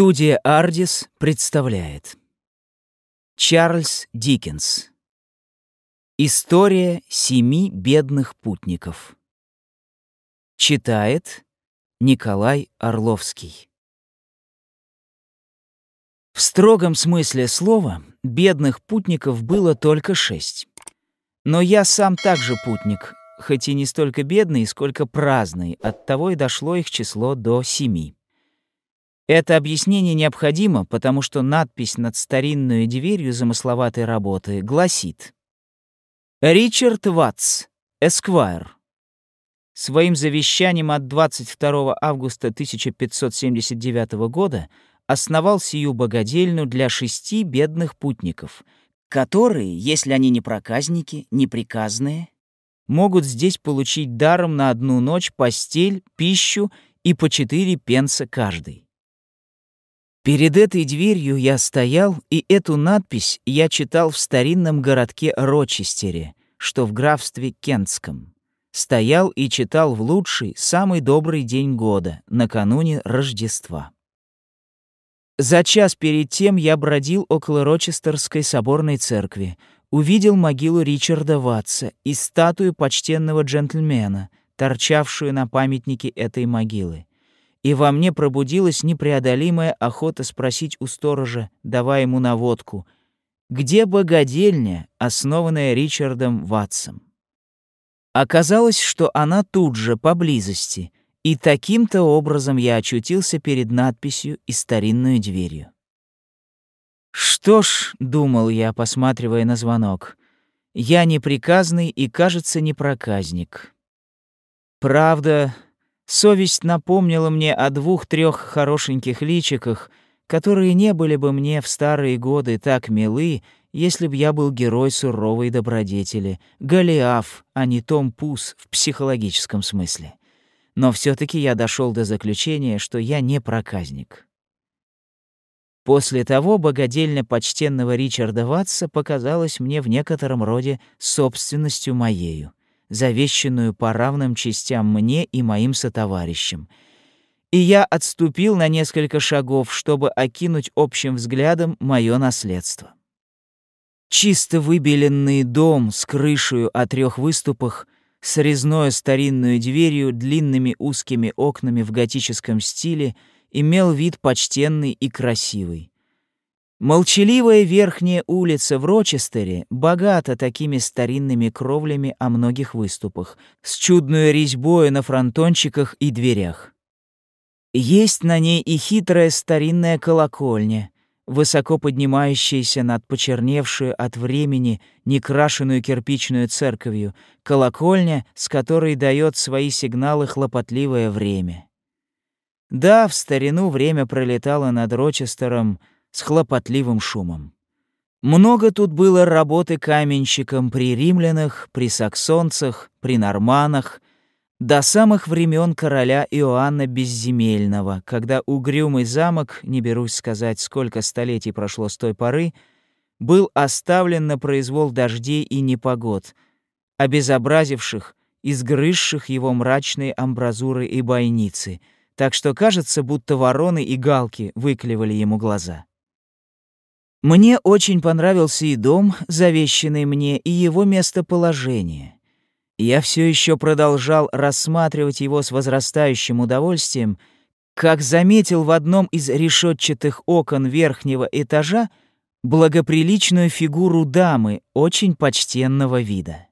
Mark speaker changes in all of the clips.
Speaker 1: Студия «Ардис» представляет Чарльз Диккенс История семи бедных путников Читает Николай Орловский В строгом смысле слова бедных путников было только шесть. Но я сам также путник, хоть и не столько бедный, сколько праздный, оттого и дошло их число до семи. Это объяснение необходимо, потому что надпись над старинной дверью замысловатой работы гласит «Ричард Ватс, Эсквайр». Своим завещанием от 22 августа 1579 года основал сию богадельню для шести бедных путников, которые, если они не проказники, не приказные, могут здесь получить даром на одну ночь постель, пищу и по четыре пенса каждый. Перед этой дверью я стоял, и эту надпись я читал в старинном городке Рочестере, что в графстве Кентском. Стоял и читал в лучший, самый добрый день года, накануне Рождества. За час перед тем я бродил около Рочестерской соборной церкви, увидел могилу Ричарда Ватса и статую почтенного джентльмена, торчавшую на памятнике этой могилы и во мне пробудилась непреодолимая охота спросить у сторожа, давая ему наводку, где богадельня, основанная Ричардом Ватсом. Оказалось, что она тут же, поблизости, и таким-то образом я очутился перед надписью и старинной дверью. «Что ж», — думал я, посматривая на звонок, — «я неприказный и, кажется, не проказник. Правда, Совесть напомнила мне о двух трех хорошеньких личиках, которые не были бы мне в старые годы так милы, если б я был герой суровой добродетели, Голиаф, а не Том Пус в психологическом смысле. Но все таки я дошел до заключения, что я не проказник. После того богодельно почтенного Ричарда Ватса показалось мне в некотором роде собственностью моею — завещанную по равным частям мне и моим сотоварищам. И я отступил на несколько шагов, чтобы окинуть общим взглядом мое наследство. Чисто выбеленный дом с крышею о трех выступах, с резной старинной дверью, длинными узкими окнами в готическом стиле, имел вид почтенный и красивый. Молчаливая верхняя улица в Рочестере богата такими старинными кровлями о многих выступах, с чудной резьбой на фронтончиках и дверях. Есть на ней и хитрая старинная колокольня, высоко поднимающаяся над почерневшую от времени некрашенную кирпичную церковью, колокольня, с которой дает свои сигналы хлопотливое время. Да, в старину время пролетало над Рочестером — с хлопотливым шумом. Много тут было работы каменщиком при римлянах, при саксонцах, при норманах, до самых времен короля Иоанна Безземельного, когда угрюмый замок, не берусь сказать, сколько столетий прошло с той поры, был оставлен на произвол дождей и непогод, обезобразивших, изгрызших его мрачные амбразуры и бойницы, так что кажется, будто вороны и галки выклевали ему глаза. Мне очень понравился и дом, завещанный мне, и его местоположение. Я все еще продолжал рассматривать его с возрастающим удовольствием, как заметил в одном из решетчатых окон верхнего этажа благоприличную фигуру дамы очень почтенного вида.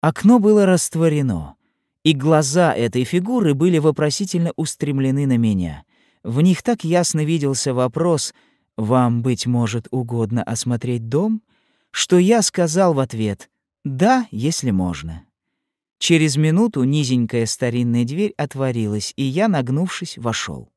Speaker 1: Окно было растворено, и глаза этой фигуры были вопросительно устремлены на меня. В них так ясно виделся вопрос — «Вам, быть может, угодно осмотреть дом?» Что я сказал в ответ «Да, если можно». Через минуту низенькая старинная дверь отворилась, и я, нагнувшись, вошел.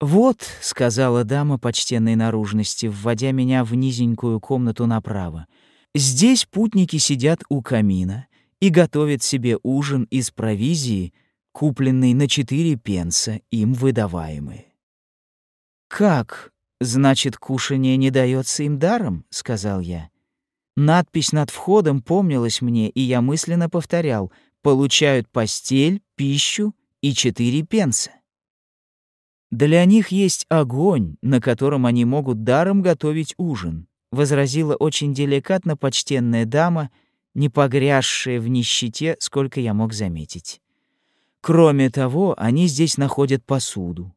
Speaker 1: «Вот», — сказала дама почтенной наружности, вводя меня в низенькую комнату направо, — «здесь путники сидят у камина и готовят себе ужин из провизии, купленной на четыре пенса, им выдаваемые». «Как «Значит, кушание не дается им даром», — сказал я. Надпись над входом помнилась мне, и я мысленно повторял «получают постель, пищу и четыре пенса». «Для них есть огонь, на котором они могут даром готовить ужин», — возразила очень деликатно почтенная дама, не погрязшая в нищете, сколько я мог заметить. «Кроме того, они здесь находят посуду,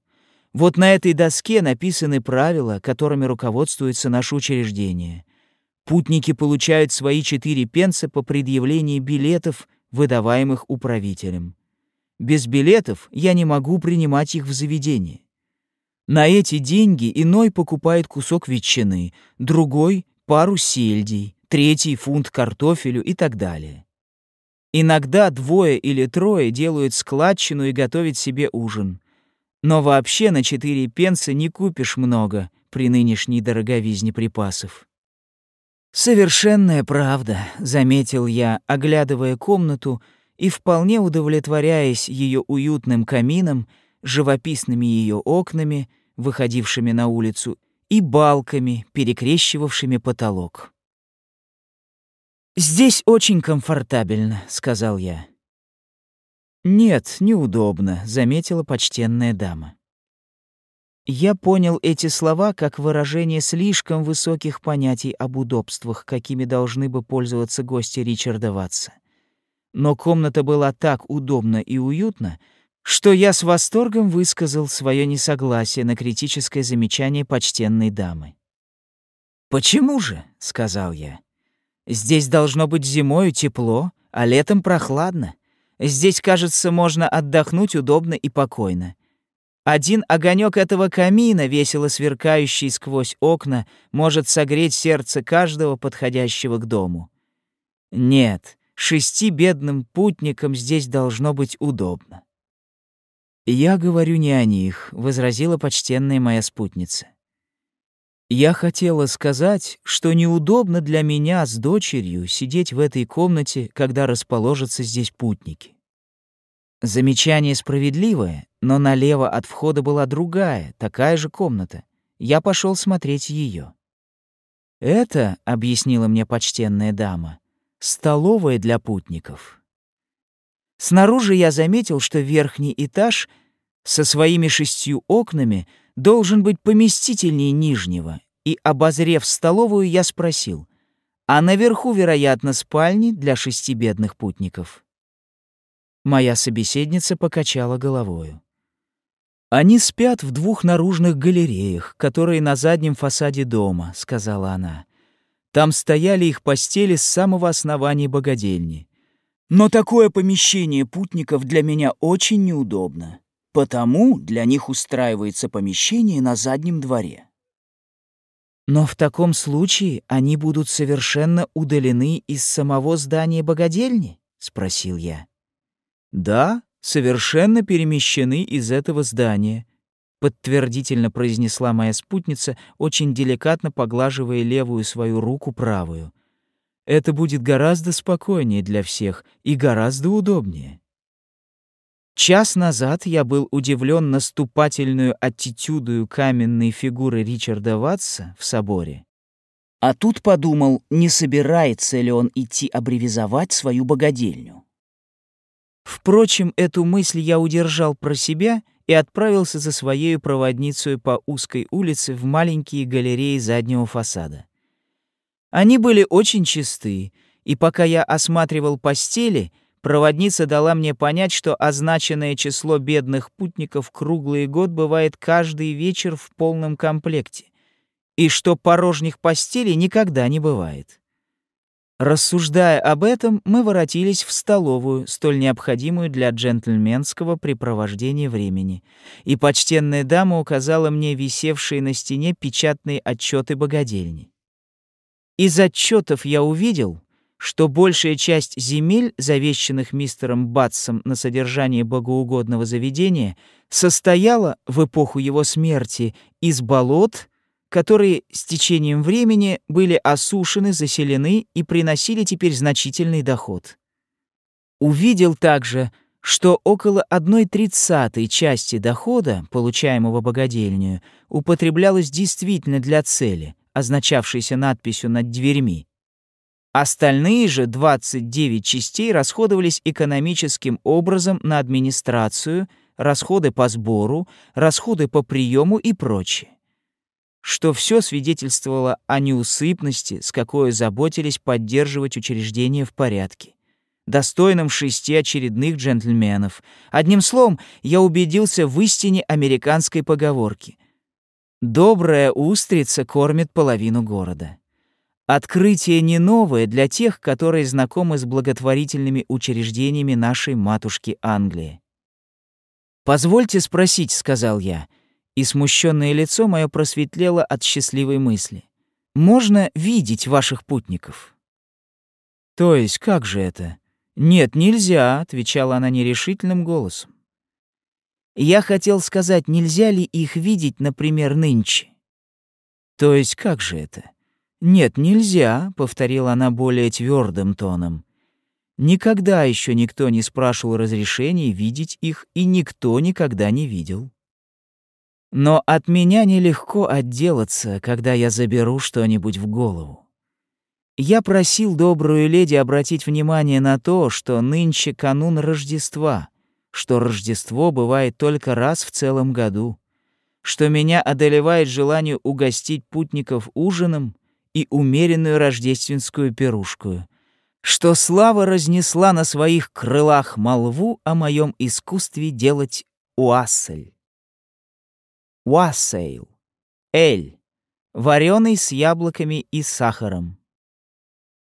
Speaker 1: вот на этой доске написаны правила, которыми руководствуется наше учреждение. Путники получают свои четыре пенса по предъявлении билетов, выдаваемых управителем. Без билетов я не могу принимать их в заведение. На эти деньги иной покупает кусок ветчины, другой — пару сельдей, третий — фунт картофелю и так далее. Иногда двое или трое делают складчину и готовят себе ужин — но вообще на четыре пенса не купишь много при нынешней дороговизне припасов. «Совершенная правда», — заметил я, оглядывая комнату и вполне удовлетворяясь ее уютным камином, живописными ее окнами, выходившими на улицу, и балками, перекрещивавшими потолок. «Здесь очень комфортабельно», — сказал я. «Нет, неудобно», — заметила почтенная дама. Я понял эти слова как выражение слишком высоких понятий об удобствах, какими должны бы пользоваться гости Ричарда Ватса. Но комната была так удобна и уютна, что я с восторгом высказал свое несогласие на критическое замечание почтенной дамы. «Почему же?» — сказал я. «Здесь должно быть зимою тепло, а летом прохладно. Здесь, кажется, можно отдохнуть удобно и покойно. Один огонек этого камина, весело сверкающий сквозь окна, может согреть сердце каждого подходящего к дому. Нет, шести бедным путникам здесь должно быть удобно. «Я говорю не о них», — возразила почтенная моя спутница. Я хотела сказать, что неудобно для меня с дочерью сидеть в этой комнате, когда расположатся здесь путники. Замечание справедливое, но налево от входа была другая, такая же комната. Я пошел смотреть ее. «Это, — объяснила мне почтенная дама, — столовая для путников». Снаружи я заметил, что верхний этаж со своими шестью окнами — должен быть поместительнее нижнего, и, обозрев столовую, я спросил, а наверху, вероятно, спальни для шести бедных путников. Моя собеседница покачала головою. «Они спят в двух наружных галереях, которые на заднем фасаде дома», — сказала она. «Там стояли их постели с самого основания богадельни. Но такое помещение путников для меня очень неудобно. Потому для них устраивается помещение на заднем дворе. Но в таком случае они будут совершенно удалены из самого здания богадельни? спросил я. Да, совершенно перемещены из этого здания, подтвердительно произнесла моя спутница, очень деликатно поглаживая левую свою руку правую. Это будет гораздо спокойнее для всех и гораздо удобнее. Час назад я был удивлен наступательную аттитюдою каменной фигуры Ричарда Ватса в соборе, а тут подумал, не собирается ли он идти обревизовать свою богадельню. Впрочем, эту мысль я удержал про себя и отправился за своей проводницей по узкой улице в маленькие галереи заднего фасада. Они были очень чисты, и пока я осматривал постели — Проводница дала мне понять, что означенное число бедных путников круглый год бывает каждый вечер в полном комплекте, и что порожних постелей никогда не бывает. Рассуждая об этом, мы воротились в столовую, столь необходимую для джентльменского препровождения времени, и почтенная дама указала мне висевшие на стене печатные отчеты богадельни. Из отчетов я увидел, что большая часть земель, завещанных мистером Батсом на содержание богоугодного заведения, состояла в эпоху его смерти из болот, которые с течением времени были осушены, заселены и приносили теперь значительный доход. Увидел также, что около 1 тридцатой части дохода, получаемого богадельню, употреблялось действительно для цели, означавшейся надписью над дверьми, Остальные же 29 частей расходовались экономическим образом на администрацию, расходы по сбору, расходы по приему и прочее. Что все свидетельствовало о неусыпности, с какой заботились поддерживать учреждение в порядке достойным шести очередных джентльменов. Одним словом, я убедился в истине американской поговорки. «Добрая устрица кормит половину города». Открытие не новое для тех, которые знакомы с благотворительными учреждениями нашей матушки Англии. «Позвольте спросить», — сказал я, и смущенное лицо мое просветлело от счастливой мысли. «Можно видеть ваших путников?» «То есть как же это?» «Нет, нельзя», — отвечала она нерешительным голосом. «Я хотел сказать, нельзя ли их видеть, например, нынче?» «То есть как же это?» «Нет, нельзя», — повторила она более твердым тоном. «Никогда еще никто не спрашивал разрешения видеть их, и никто никогда не видел». «Но от меня нелегко отделаться, когда я заберу что-нибудь в голову. Я просил добрую леди обратить внимание на то, что нынче канун Рождества, что Рождество бывает только раз в целом году» что меня одолевает желание угостить путников ужином, и умеренную рождественскую пирушку, что слава разнесла на своих крылах молву о моем искусстве делать уассель. Уассейл. Эль. Вареный с яблоками и сахаром.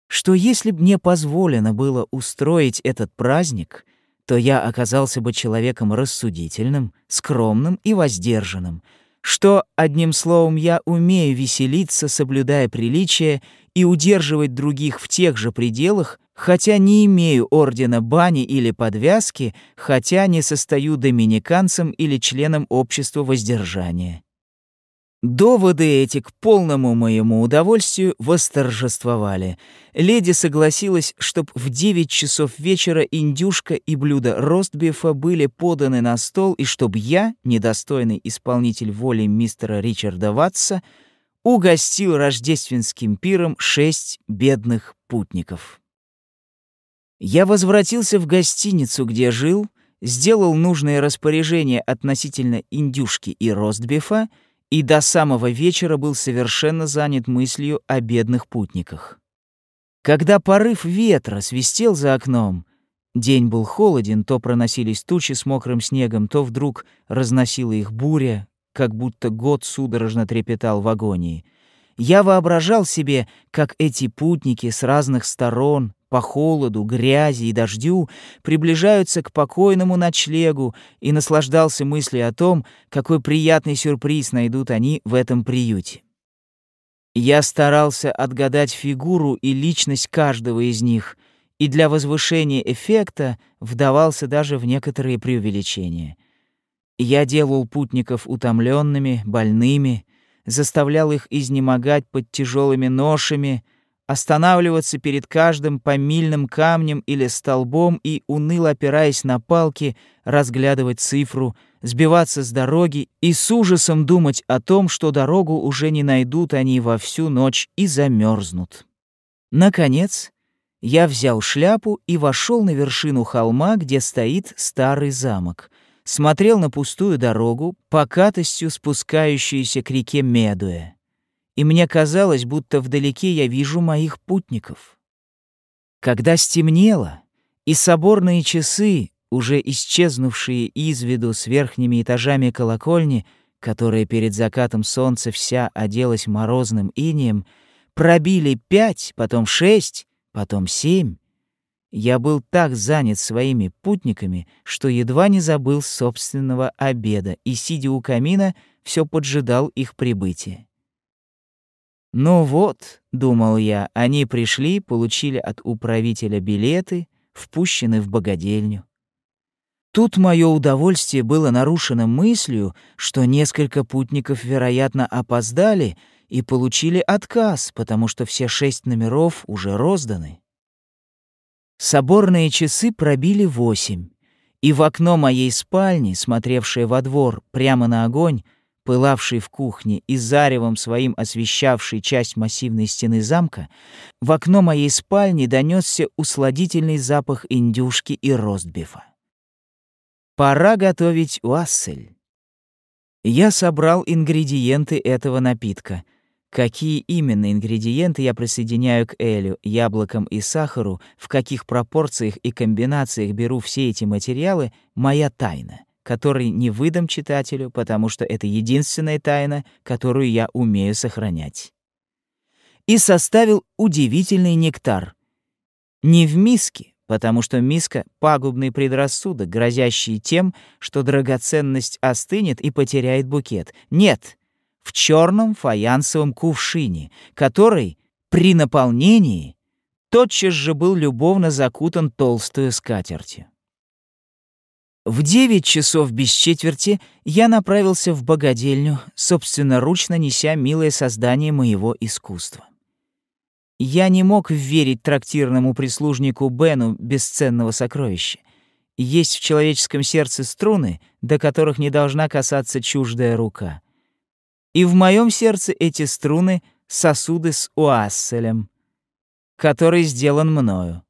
Speaker 1: Что если б мне позволено было устроить этот праздник, то я оказался бы человеком рассудительным, скромным и воздержанным — что, одним словом, я умею веселиться, соблюдая приличия и удерживать других в тех же пределах, хотя не имею ордена бани или подвязки, хотя не состою доминиканцем или членом общества воздержания. Доводы эти к полному моему удовольствию восторжествовали. Леди согласилась, чтоб в девять часов вечера индюшка и блюдо Ростбифа были поданы на стол, и чтоб я, недостойный исполнитель воли мистера Ричарда Ватса, угостил рождественским пиром шесть бедных путников. Я возвратился в гостиницу, где жил, сделал нужные распоряжения относительно индюшки и Ростбифа — и до самого вечера был совершенно занят мыслью о бедных путниках. Когда порыв ветра свистел за окном, день был холоден, то проносились тучи с мокрым снегом, то вдруг разносила их буря, как будто год судорожно трепетал в агонии. Я воображал себе, как эти путники с разных сторон, по холоду, грязи и дождю приближаются к покойному ночлегу и наслаждался мыслью о том, какой приятный сюрприз найдут они в этом приюте. Я старался отгадать фигуру и личность каждого из них, и для возвышения эффекта вдавался даже в некоторые преувеличения. Я делал путников утомленными, больными, заставлял их изнемогать под тяжелыми ношами — останавливаться перед каждым помильным камнем или столбом и, уныло опираясь на палки, разглядывать цифру, сбиваться с дороги и с ужасом думать о том, что дорогу уже не найдут они во всю ночь и замерзнут. Наконец, я взял шляпу и вошел на вершину холма, где стоит старый замок. Смотрел на пустую дорогу, покатостью спускающуюся к реке Медуэ и мне казалось, будто вдалеке я вижу моих путников. Когда стемнело, и соборные часы, уже исчезнувшие из виду с верхними этажами колокольни, которая перед закатом солнца вся оделась морозным инием, пробили пять, потом шесть, потом семь. Я был так занят своими путниками, что едва не забыл собственного обеда и, сидя у камина, все поджидал их прибытия. Ну вот, думал я, они пришли, получили от управителя билеты, впущены в богадельню. Тут мое удовольствие было нарушено мыслью, что несколько путников, вероятно, опоздали и получили отказ, потому что все шесть номеров уже розданы. Соборные часы пробили восемь, и в окно моей спальни, смотревшее во двор прямо на огонь, пылавший в кухне и заревом своим освещавший часть массивной стены замка, в окно моей спальни донесся усладительный запах индюшки и ростбифа. Пора готовить уассель. Я собрал ингредиенты этого напитка. Какие именно ингредиенты я присоединяю к элю, яблокам и сахару, в каких пропорциях и комбинациях беру все эти материалы — моя тайна который не выдам читателю, потому что это единственная тайна, которую я умею сохранять. И составил удивительный нектар. Не в миске, потому что миска — пагубный предрассудок, грозящий тем, что драгоценность остынет и потеряет букет. Нет, в черном фаянсовом кувшине, который при наполнении тотчас же был любовно закутан толстую скатертью. В девять часов без четверти я направился в богадельню, собственноручно неся милое создание моего искусства. Я не мог верить трактирному прислужнику Бену бесценного сокровища. Есть в человеческом сердце струны, до которых не должна касаться чуждая рука. И в моем сердце эти струны — сосуды с уасселем, который сделан мною.